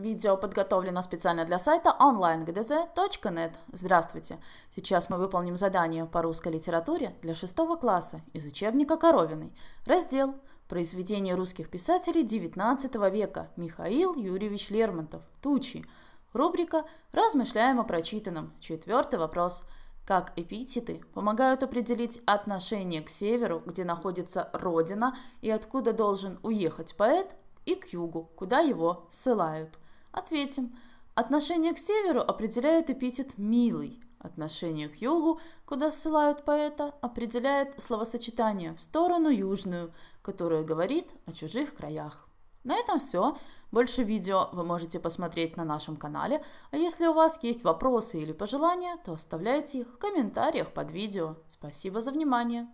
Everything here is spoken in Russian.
Видео подготовлено специально для сайта onlinegdz.net. Здравствуйте! Сейчас мы выполним задание по русской литературе для шестого класса из учебника Коровиной. Раздел «Произведения русских писателей XIX века. Михаил Юрьевич Лермонтов. Тучи». Рубрика «Размышляем о прочитанном». Четвертый вопрос. Как эпитеты помогают определить отношение к северу, где находится родина и откуда должен уехать поэт, и к югу, куда его ссылают – Ответим. Отношение к северу определяет эпитет «милый», отношение к югу, куда ссылают поэта, определяет словосочетание «в сторону южную», которое говорит о чужих краях. На этом все. Больше видео вы можете посмотреть на нашем канале, а если у вас есть вопросы или пожелания, то оставляйте их в комментариях под видео. Спасибо за внимание!